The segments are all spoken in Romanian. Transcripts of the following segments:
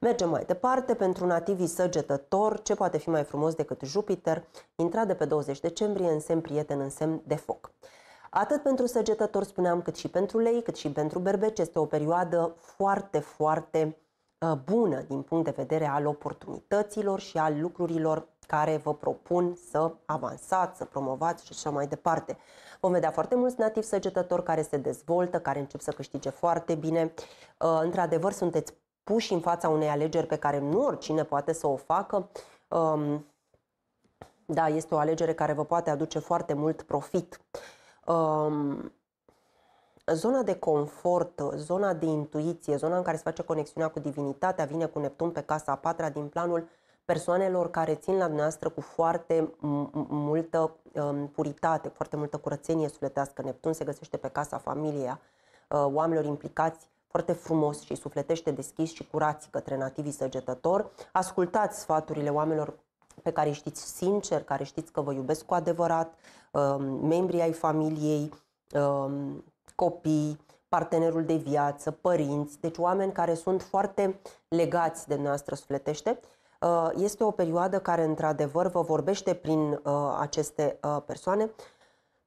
Mergem mai departe, pentru nativii săgetător, ce poate fi mai frumos decât Jupiter, intrat de pe 20 decembrie în semn prieten, în semn de foc. Atât pentru săgetător, spuneam, cât și pentru lei, cât și pentru berbeci, este o perioadă foarte, foarte uh, bună din punct de vedere al oportunităților și al lucrurilor care vă propun să avansați, să promovați și așa mai departe. Vom vedea foarte mulți nativi săgetători care se dezvoltă, care încep să câștige foarte bine. Uh, într-adevăr, sunteți puși în fața unei alegeri pe care nu oricine poate să o facă. Um, da, este o alegere care vă poate aduce foarte mult profit. Um, zona de confort, zona de intuiție, zona în care se face conexiunea cu divinitatea, vine cu Neptun pe casa a patra din planul persoanelor care țin la dumneavoastră cu foarte multă um, puritate, foarte multă curățenie sufletească. Neptun se găsește pe casa familia oamenilor implicați foarte frumos și sufletește deschis și curați către nativii săgetători. Ascultați sfaturile oamenilor pe care știți sincer, care știți că vă iubesc cu adevărat, um, membrii ai familiei, um, copii, partenerul de viață, părinți, deci oameni care sunt foarte legați de noastră sufletește. Uh, este o perioadă care, într-adevăr, vă vorbește prin uh, aceste uh, persoane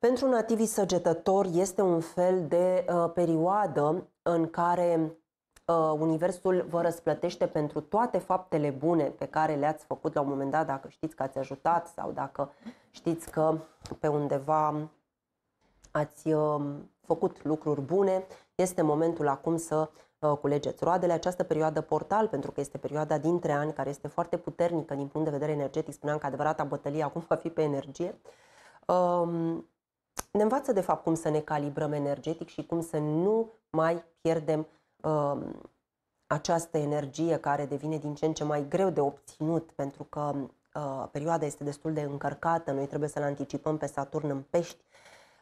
pentru nativii săgetători este un fel de uh, perioadă în care uh, Universul vă răsplătește pentru toate faptele bune pe care le-ați făcut la un moment dat, dacă știți că ați ajutat sau dacă știți că pe undeva ați uh, făcut lucruri bune, este momentul acum să uh, culegeți roadele. Această perioadă portal, pentru că este perioada dintre ani, care este foarte puternică din punct de vedere energetic, spuneam că adevărata bătălie acum va fi pe energie, um, ne învață de fapt cum să ne calibrăm energetic și cum să nu mai pierdem uh, această energie care devine din ce în ce mai greu de obținut pentru că uh, perioada este destul de încărcată, noi trebuie să-l anticipăm pe Saturn în pești.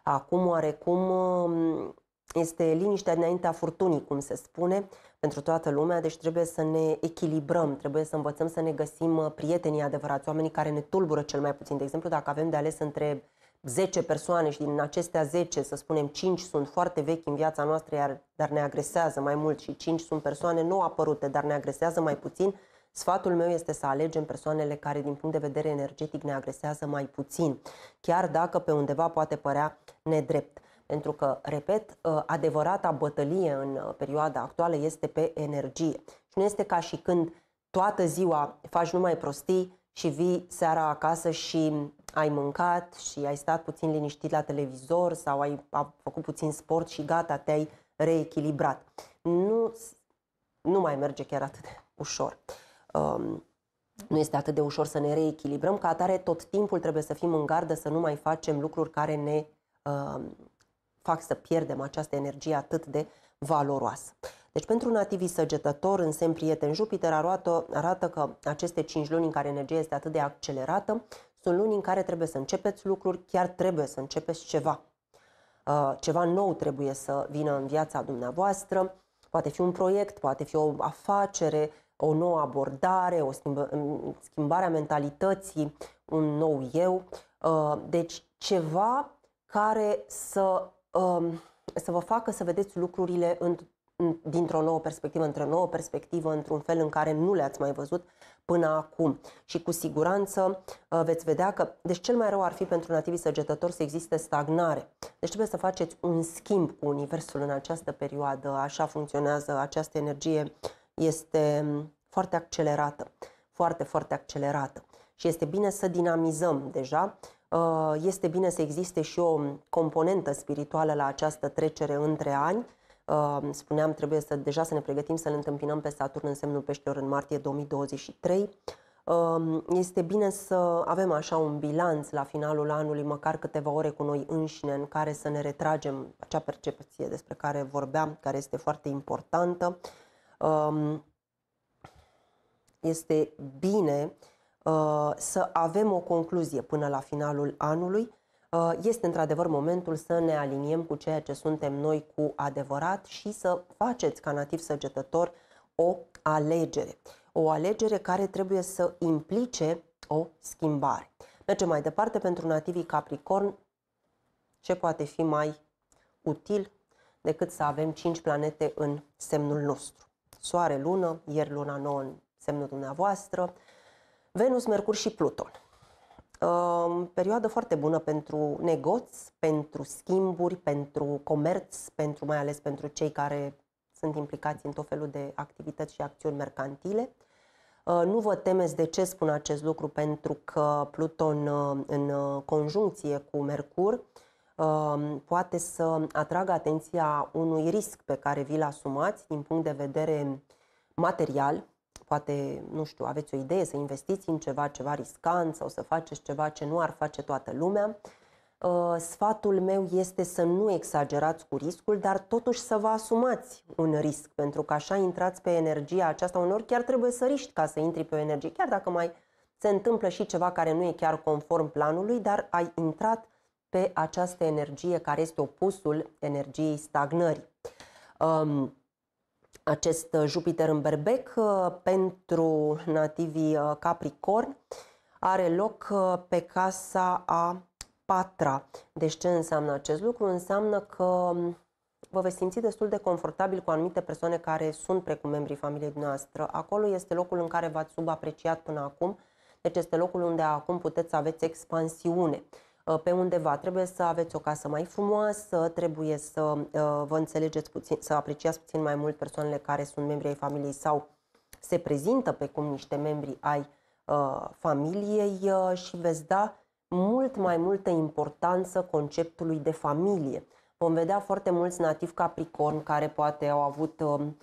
Acum oarecum uh, este liniștea dinaintea furtunii, cum se spune, pentru toată lumea, deci trebuie să ne echilibrăm, trebuie să învățăm să ne găsim uh, prietenii adevărați, oamenii care ne tulbură cel mai puțin. De exemplu, dacă avem de ales între 10 persoane și din acestea 10, să spunem 5 sunt foarte vechi în viața noastră, iar, dar ne agresează mai mult și 5 sunt persoane nou apărute, dar ne agresează mai puțin, Sfatul meu este să alegem persoanele care, din punct de vedere energetic, ne agresează mai puțin, chiar dacă pe undeva poate părea nedrept. Pentru că, repet, ă, adevărata bătălie în ă, perioada actuală este pe energie. Și nu este ca și când toată ziua faci numai prostii și vii seara acasă și ai mâncat și ai stat puțin liniștit la televizor sau ai făcut puțin sport și gata, te-ai reechilibrat. Nu, nu mai merge chiar atât de ușor. Um, nu este atât de ușor să ne reechilibrăm, ca atare tot timpul trebuie să fim în gardă, să nu mai facem lucruri care ne um, fac să pierdem această energie atât de valoroasă. Deci pentru nativii săgetători în semn prieten Jupiter arată, arată că aceste 5 luni în care energia este atât de accelerată sunt luni în care trebuie să începeți lucruri, chiar trebuie să începeți ceva. Uh, ceva nou trebuie să vină în viața dumneavoastră, poate fi un proiect, poate fi o afacere, o nouă abordare, o um, schimbare a mentalității, un nou eu. Uh, deci ceva care să, um, să vă facă să vedeți lucrurile dintr-o nouă perspectivă, într-o nouă perspectivă, într-un fel în care nu le-ați mai văzut până acum. Și cu siguranță uh, veți vedea că, deci cel mai rău ar fi pentru nativii săgetători să existe stagnare. Deci trebuie să faceți un schimb cu Universul în această perioadă, așa funcționează, această energie este mm, foarte accelerată, foarte, foarte accelerată. Și este bine să dinamizăm deja, uh, este bine să existe și o componentă spirituală la această trecere între ani, spuneam, trebuie să deja să ne pregătim să-l întâmpinăm pe Saturn în semnul peștilor în martie 2023. Este bine să avem așa un bilanț la finalul anului, măcar câteva ore cu noi înșine, în care să ne retragem acea percepție despre care vorbeam, care este foarte importantă. Este bine uh, să avem o concluzie până la finalul anului, Uh, este într-adevăr momentul să ne aliniem cu ceea ce suntem noi cu adevărat și să faceți ca nativ săgetător o alegere. O alegere care trebuie să implice o schimbare. Mergem mai departe pentru nativii Capricorn. Ce poate fi mai util decât să avem 5 planete în semnul nostru? Soare, lună, ieri luna nouă în semnul dumneavoastră, Venus, Mercur și Pluton perioadă foarte bună pentru negoți, pentru schimburi, pentru comerț, pentru mai ales pentru cei care sunt implicați în tot felul de activități și acțiuni mercantile. nu vă temeți de ce spun acest lucru, pentru că Pluton uh, în uh, conjuncție cu Mercur um, poate să atragă atenția unui risc pe care vi-l asumați din punct de vedere material, poate, nu știu, aveți o idee să investiți în ceva, ceva riscant sau să faceți ceva ce nu ar face toată lumea. Uh, sfatul meu este să nu exagerați cu riscul, dar totuși să vă asumați un risc, pentru că așa intrați pe energia aceasta. Uneori chiar trebuie să riști ca să intri pe o energie, chiar dacă mai se întâmplă și ceva care nu e chiar conform planului, dar ai intrat pe această energie care este opusul energiei stagnării. Um, acest uh, Jupiter în berbec uh, pentru nativii uh, Capricorn are loc pe casa a patra. Deci ce înseamnă acest lucru? Înseamnă că um, vă veți simți destul de confortabil cu anumite persoane care sunt precum membrii familiei noastre. Acolo este locul în care v-ați subapreciat până acum, deci este locul unde acum puteți să aveți expansiune. Uh, pe undeva. Trebuie să aveți o casă mai frumoasă, trebuie să uh, vă înțelegeți puțin, să apreciați puțin mai mult persoanele care sunt membri ai familiei sau se prezintă pe cum niște membri ai uh, familiei și veți da mult mai multă importanță conceptului de familie. Vom vedea foarte mulți nativi capricorn care poate au avut um,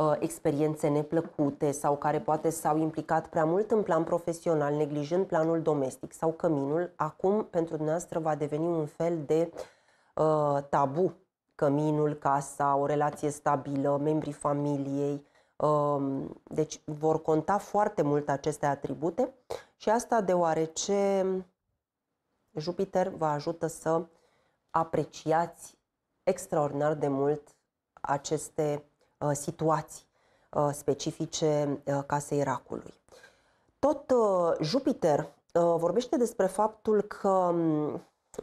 Uh, experiențe neplăcute sau care poate s-au implicat prea mult în plan profesional, neglijând planul domestic sau căminul, acum pentru dumneavoastră va deveni un fel de uh, tabu. Căminul, casa, o relație stabilă, membrii familiei. Um, deci vor conta foarte mult aceste atribute și asta deoarece Jupiter vă ajută să apreciați extraordinar de mult aceste Uh, situații uh, specifice uh, casei racului. Tot Jupiter vorbește despre faptul că um,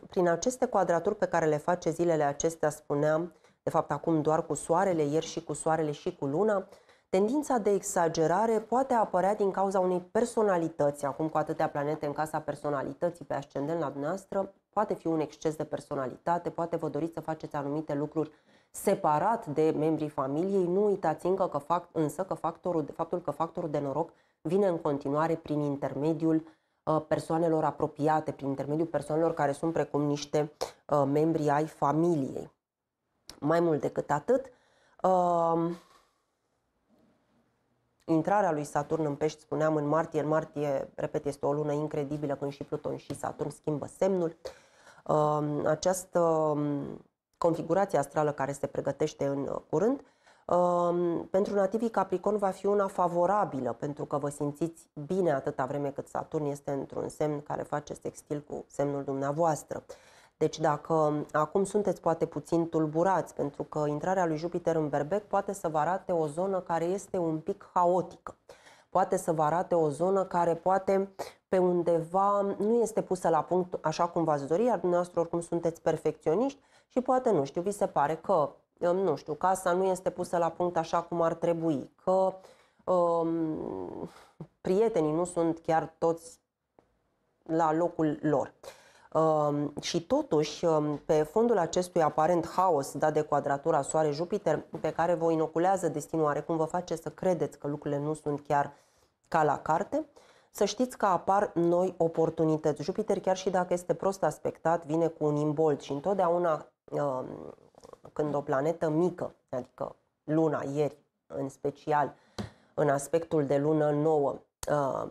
prin aceste quadraturi pe care le face zilele acestea, spuneam, de fapt acum doar cu soarele, ieri și cu soarele și cu luna, tendința de exagerare poate apărea din cauza unei personalități, acum cu atâtea planete în casa personalității pe ascendent la dumneavoastră, poate fi un exces de personalitate, poate vă doriți să faceți anumite lucruri separat de membrii familiei, nu uitați încă că fac, însă că factorul, faptul că factorul de noroc vine în continuare prin intermediul uh, persoanelor apropiate, prin intermediul persoanelor care sunt precum niște uh, membri ai familiei. Mai mult decât atât, uh, intrarea lui Saturn în pești, spuneam în martie, în martie, repet, este o lună incredibilă când și Pluton și Saturn schimbă semnul. Această configurația astrală care se pregătește în uh, curând, um, pentru nativii Capricorn va fi una favorabilă, pentru că vă simțiți bine atâta vreme cât Saturn este într-un semn care face sextil cu semnul dumneavoastră. Deci dacă um, acum sunteți poate puțin tulburați, pentru că intrarea lui Jupiter în Berbec poate să vă arate o zonă care este un pic haotică, poate să vă arate o zonă care poate pe undeva nu este pusă la punct așa cum v-ați dori, iar dumneavoastră oricum sunteți perfecționiști, și poate, nu știu, vi se pare că, um, nu știu, casa nu este pusă la punct așa cum ar trebui, că um, prietenii nu sunt chiar toți la locul lor. Um, și totuși, um, pe fondul acestui aparent haos dat de quadratura Soare-Jupiter, pe care vă inoculează destinul oarecum, vă face să credeți că lucrurile nu sunt chiar ca la carte, să știți că apar noi oportunități. Jupiter, chiar și dacă este prost aspectat, vine cu un imbold și întotdeauna Um, când o planetă mică, adică luna ieri în special, în aspectul de lună nouă, uh,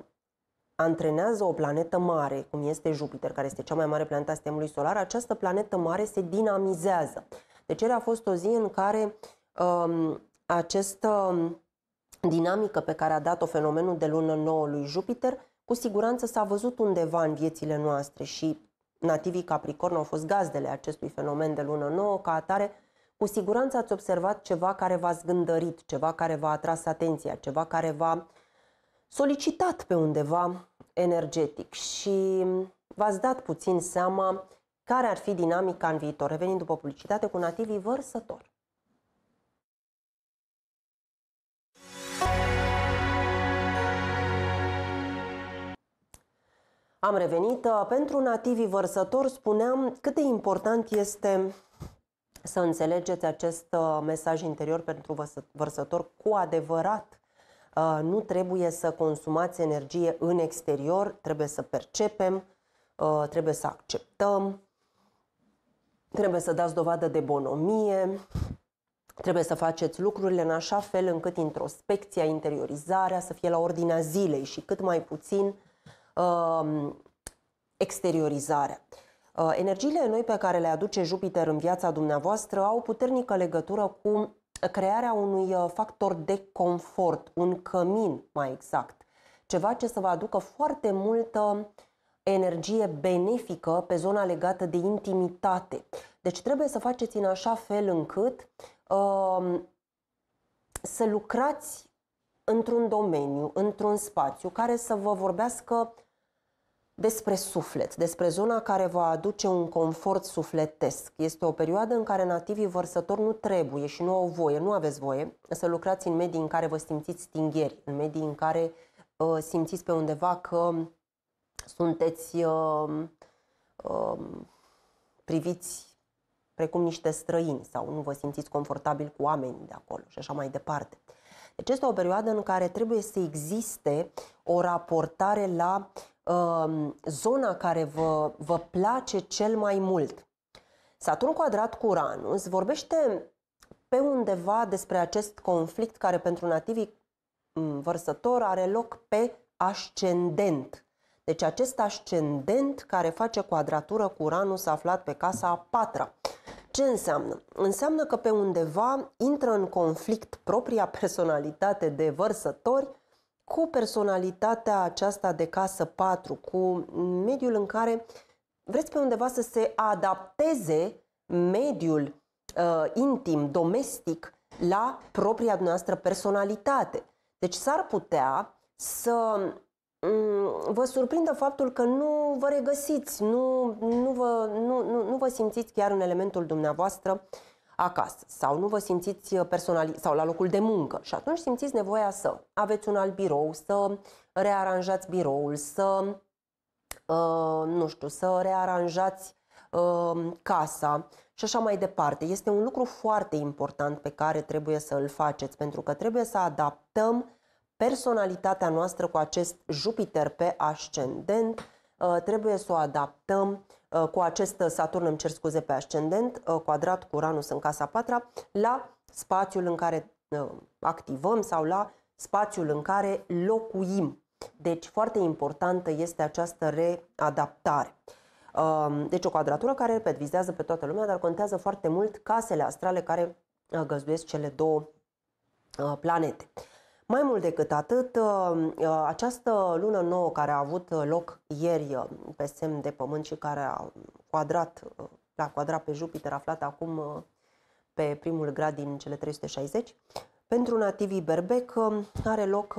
antrenează o planetă mare, cum este Jupiter, care este cea mai mare planetă a sistemului solar, această planetă mare se dinamizează. Deci era a fost o zi în care um, această dinamică pe care a dat-o fenomenul de lună nouă lui Jupiter, cu siguranță s-a văzut undeva în viețile noastre și Nativii Capricorn au fost gazdele acestui fenomen de lună nouă, ca atare, cu siguranță ați observat ceva care v-a zgândărit, ceva care v-a atras atenția, ceva care v-a solicitat pe undeva energetic și v-ați dat puțin seama care ar fi dinamica în viitor, revenind după publicitate cu nativii vărsători. Am revenit. Uh, pentru nativii vărsători spuneam cât de important este să înțelegeți acest uh, mesaj interior pentru vărsător cu adevărat. Uh, nu trebuie să consumați energie în exterior, trebuie să percepem, trebuie să acceptăm, trebuie să dați dovadă de bonomie, trebuie să faceți lucrurile în așa fel încât introspecția, interiorizarea să fie la ordinea zilei și cât mai puțin Um, exteriorizarea. Uh, energiile noi pe care le aduce Jupiter în viața dumneavoastră au puternică legătură cu crearea unui uh, factor de confort, un cămin mai exact, ceva ce să vă aducă foarte multă energie benefică pe zona legată de intimitate. Deci trebuie să faceți în așa fel încât uh, să lucrați într-un domeniu, într-un spațiu care să vă vorbească despre suflet, despre zona care va aduce un confort sufletesc. Este o perioadă în care nativii vărsători nu trebuie și nu au voie, nu aveți voie să lucrați în medii în care vă simțiți stingeri, în medii în care uh, simțiți pe undeva că sunteți uh, uh, priviți precum niște străini sau nu vă simțiți confortabil cu oamenii de acolo și așa mai departe. Deci este o perioadă în care trebuie să existe o raportare la Um, zona care vă, vă place cel mai mult. Saturn quadrat cu Uranus vorbește pe undeva despre acest conflict care pentru nativii mm, vărsător are loc pe ascendent. Deci acest ascendent care face quadratură cu Uranus aflat pe casa a patra. Ce înseamnă? Înseamnă că pe undeva intră în conflict propria personalitate de vărsători cu personalitatea aceasta de casă 4, cu mediul în care vreți pe undeva să se adapteze mediul uh, intim, domestic, la propria noastră personalitate. Deci s-ar putea să um, vă surprindă faptul că nu vă regăsiți, nu, nu, vă, nu, nu, nu vă simțiți chiar în elementul dumneavoastră acasă sau nu vă simțiți uh, personal sau la locul de muncă și atunci simțiți nevoia să aveți un alt birou, să rearanjați biroul, să uh, nu știu, să rearanjați uh, casa și așa mai departe. Este un lucru foarte important pe care trebuie să îl faceți pentru că trebuie să adaptăm personalitatea noastră cu acest Jupiter pe ascendent Uh, trebuie să o adaptăm uh, cu acest Saturn, îmi cer scuze pe ascendent, quadrat uh, cu Uranus în casa patra, la spațiul în care activăm sau la spațiul în care locuim. Deci foarte importantă este această readaptare. Deci o quadratură care, repet, vizează pe toată lumea, dar contează foarte mult casele astrale care găzduiesc cele două planete. Mai mult decât atât, ă, ă, această lună nouă care a avut loc ieri ă, pe semn de pământ și care a quadrat, la quadrat pe Jupiter, aflat acum pe primul grad din cele 360, pentru nativii berbec are loc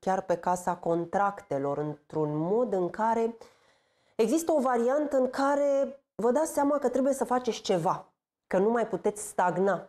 chiar pe casa contractelor, într-un mod în care există o variantă în care vă dați seama că trebuie să faceți ceva, că nu mai puteți stagna,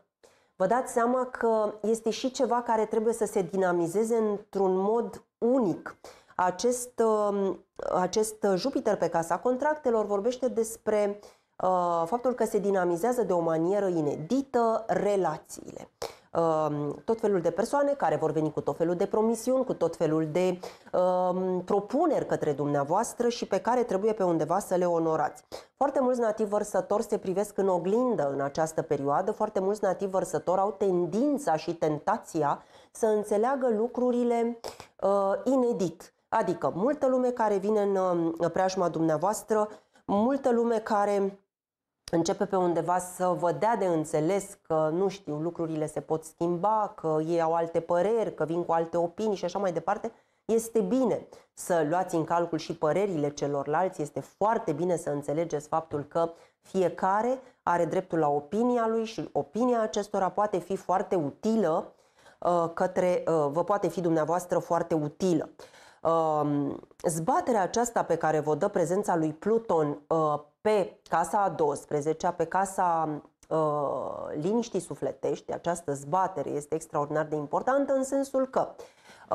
vă dați seama că este și ceva care trebuie să se dinamizeze într-un mod unic. Acest, um, acest Jupiter pe casa contractelor vorbește despre uh, faptul că se dinamizează de o manieră inedită relațiile. Um, tot felul de persoane care vor veni cu tot felul de promisiuni, cu tot felul de um, propuneri către dumneavoastră și pe care trebuie pe undeva să le onorați. Foarte mulți nativi vărsători se privesc în oglindă în această perioadă, foarte mulți nativi vărsători au tendința și tentația să înțeleagă lucrurile uh, inedit. Adică multă lume care vine în uh, preajma dumneavoastră, multă lume care începe pe undeva să vă dea de înțeles că, nu știu, lucrurile se pot schimba, că ei au alte păreri, că vin cu alte opinii și așa mai departe, este bine să luați în calcul și părerile celorlalți, este foarte bine să înțelegeți faptul că fiecare are dreptul la opinia lui și opinia acestora poate fi foarte utilă uh, către, uh, vă poate fi dumneavoastră foarte utilă. Um, zbaterea aceasta pe care vă dă prezența lui Pluton uh, pe casa a 12-a, pe casa uh, liniștii sufletești, această zbatere este extraordinar de importantă în sensul că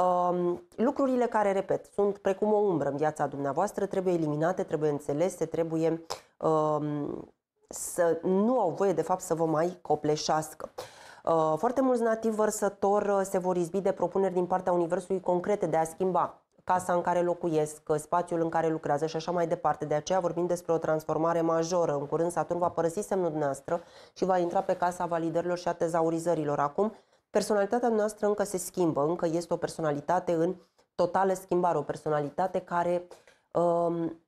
um, lucrurile care, repet, sunt precum o umbră în viața dumneavoastră, trebuie eliminate, trebuie înțelese, trebuie um, să nu au voie, de fapt, să vă mai copleșească. Uh, foarte mulți nativi vărsători se vor izbi de propuneri din partea Universului concrete de a schimba casa în care locuiesc, spațiul în care lucrează și așa mai departe. De aceea vorbim despre o transformare majoră. În curând Saturn va părăsi semnul dumneavoastră și va intra pe casa validărilor și a tezaurizărilor. Acum, personalitatea noastră încă se schimbă, încă este o personalitate în totală schimbare, o personalitate care um,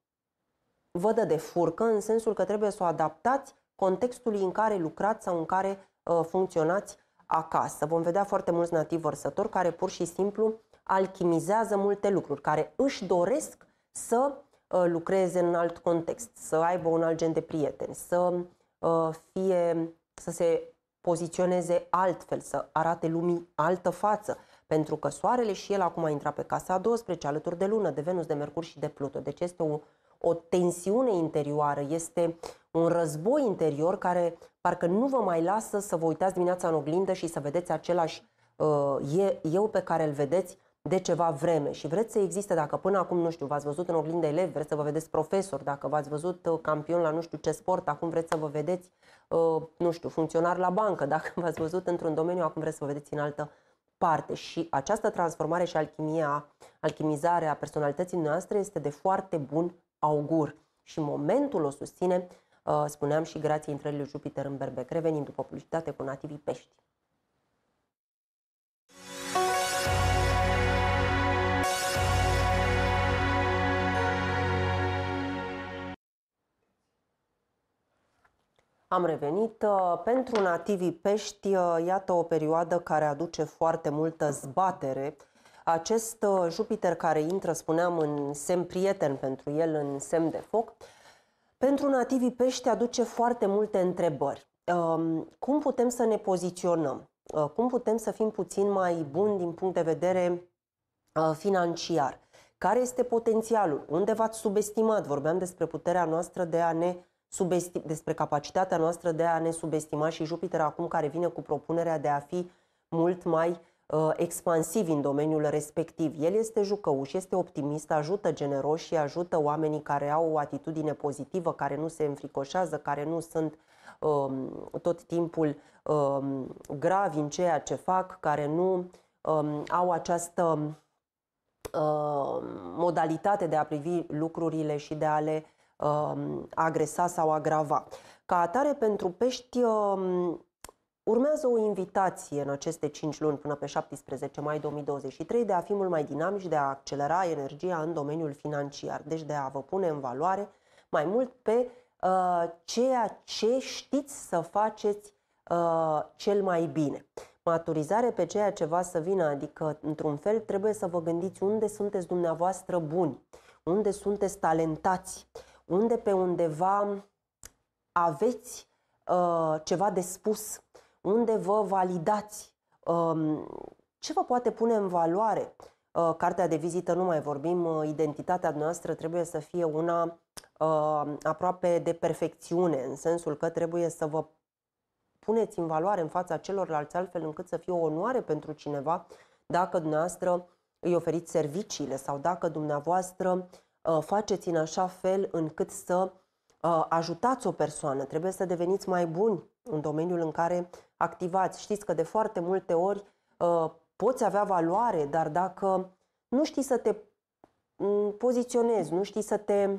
vă dă de furcă în sensul că trebuie să o adaptați contextului în care lucrați sau în care uh, funcționați acasă. Vom vedea foarte mulți nativi vărsători care pur și simplu alchimizează multe lucruri, care își doresc să uh, lucreze în alt context, să aibă un alt gen de prieteni, să uh, fie, să se poziționeze altfel, să arate lumii altă față, pentru că soarele și el acum a intrat pe casa a 12, alături de lună, de Venus, de Mercur și de Pluto. Deci este o, o tensiune interioară, este un război interior care parcă nu vă mai lasă să vă uitați dimineața în oglindă și să vedeți același uh, eu pe care îl vedeți de ceva vreme și vreți să existe, dacă până acum, nu știu, v-ați văzut în oglindă elevi, vreți să vă vedeți profesor, dacă v-ați văzut uh, campion la nu știu ce sport, acum vreți să vă vedeți, uh, nu știu, funcționar la bancă, dacă v-ați văzut într-un domeniu, acum vreți să vă vedeți în altă parte. Și această transformare și alchimia, alchimizarea personalității noastre este de foarte bun augur. Și momentul o susține, uh, spuneam și grație lui Jupiter în Berbec, revenind după publicitate cu nativii pești. Am revenit. Uh, pentru nativii pești, uh, iată o perioadă care aduce foarte multă zbatere. Acest uh, Jupiter care intră, spuneam, în semn prieten pentru el, în semn de foc, pentru nativii pești aduce foarte multe întrebări. Um, cum putem să ne poziționăm? Cum putem să fim puțin mai buni din punct de vedere financiar? Care este potențialul? Unde v-ați subestimat? Vorbeam despre puterea noastră de a ne despre capacitatea noastră de a ne subestima și Jupiter acum care vine cu propunerea de a fi mult mai uh, expansiv în domeniul respectiv. El este jucăuș, este optimist, ajută generos și ajută oamenii care au o atitudine pozitivă, care nu se înfricoșează, care nu sunt um, tot timpul um, gravi în ceea ce fac, care nu um, au această um, modalitate de a privi lucrurile și de a le Um, agresa sau agrava. Ca atare, pentru pești um, urmează o invitație în aceste 5 luni până pe 17 mai 2023 de a fi mult mai dinamici, de a accelera energia în domeniul financiar, deci de a vă pune în valoare mai mult pe uh, ceea ce știți să faceți uh, cel mai bine. Maturizare pe ceea ce va să vină, adică într-un fel trebuie să vă gândiți unde sunteți dumneavoastră buni, unde sunteți talentați, uh, unde pe undeva aveți uh, ceva de spus, unde vă validați, uh, ce vă poate pune în valoare. Uh, cartea de vizită nu mai vorbim, uh, identitatea noastră trebuie să fie una uh, aproape de perfecțiune, în sensul că trebuie să vă puneți în valoare în fața celorlalți altfel încât să fie o onoare pentru cineva dacă dumneavoastră îi oferiți serviciile sau dacă dumneavoastră Uh, faceți în așa fel încât să uh, ajutați o persoană, trebuie să deveniți mai buni în domeniul în care activați. Știți că de foarte multe ori uh, poți avea valoare, dar dacă nu știi să te mm, poziționezi, nu știi să te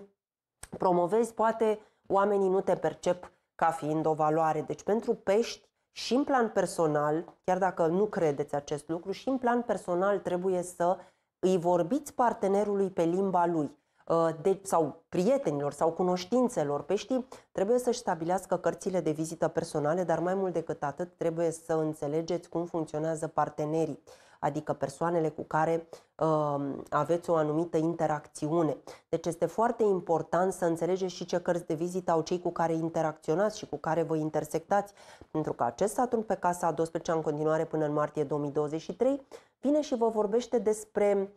promovezi, poate oamenii nu te percep ca fiind o valoare. Deci pentru pești și în plan personal, chiar dacă nu credeți acest lucru, și în plan personal trebuie să îi vorbiți partenerului pe limba lui. Uh, de, sau prietenilor sau cunoștințelor peștii, trebuie să-și stabilească cărțile de vizită personale, dar mai mult decât atât trebuie să înțelegeți cum funcționează partenerii, adică persoanele cu care uh, aveți o anumită interacțiune. Deci este foarte important să înțelegeți și ce cărți de vizită au cei cu care interacționați și cu care vă intersectați, pentru că acest Saturn pe casa a 12 în continuare până în martie 2023 vine și vă vorbește despre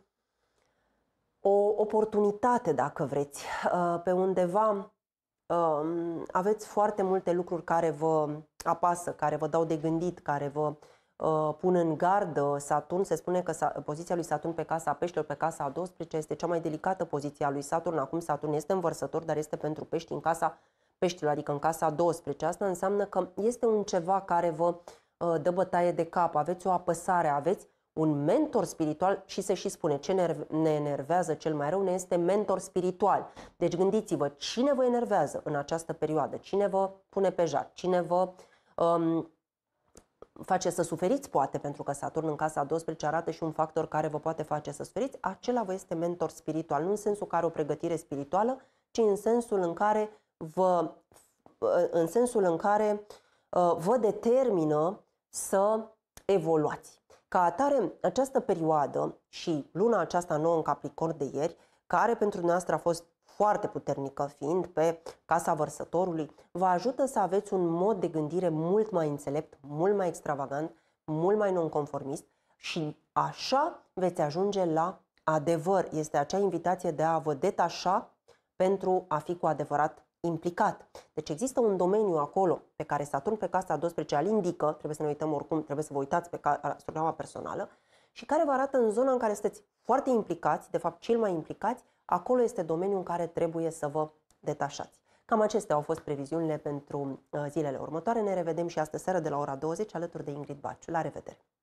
o oportunitate, dacă vreți. Uh, pe undeva um, aveți foarte multe lucruri care vă apasă, care vă dau de gândit, care vă uh, pun în gardă Saturn. Se spune că poziția lui Saturn pe casa peștilor, pe casa a 12, este cea mai delicată poziție a lui Saturn. Acum Saturn este învărsător, dar este pentru pești în casa peștilor, adică în casa a 12. Asta înseamnă că este un ceva care vă uh, dă bătaie de cap, aveți o apăsare, aveți un mentor spiritual și se și spune ce ne enervează cel mai rău ne este mentor spiritual. Deci gândiți-vă cine vă enervează în această perioadă, cine vă pune pe jac, cine vă um, face să suferiți poate, pentru că Saturn în casa 12 arată și un factor care vă poate face să suferiți, acela vă este mentor spiritual, nu în sensul că are o pregătire spirituală, ci în sensul în care vă în sensul în care uh, vă determină să evoluați. Ca atare, această perioadă și luna aceasta nouă în Capricorn de ieri, care pentru noastră a fost foarte puternică fiind pe Casa Vărsătorului, vă ajută să aveți un mod de gândire mult mai înțelept, mult mai extravagant, mult mai nonconformist și așa veți ajunge la adevăr. Este acea invitație de a vă detașa pentru a fi cu adevărat implicat. Deci există un domeniu acolo pe care Saturn pe casa 12 îl indică, trebuie să ne uităm oricum, trebuie să vă uitați pe astronoama personală, și care vă arată în zona în care sunteți foarte implicați, de fapt cel mai implicați, acolo este domeniul în care trebuie să vă detașați. Cam acestea au fost previziunile pentru uh, zilele următoare. Ne revedem și astăzi seară de la ora 20 alături de Ingrid Baciu. La revedere!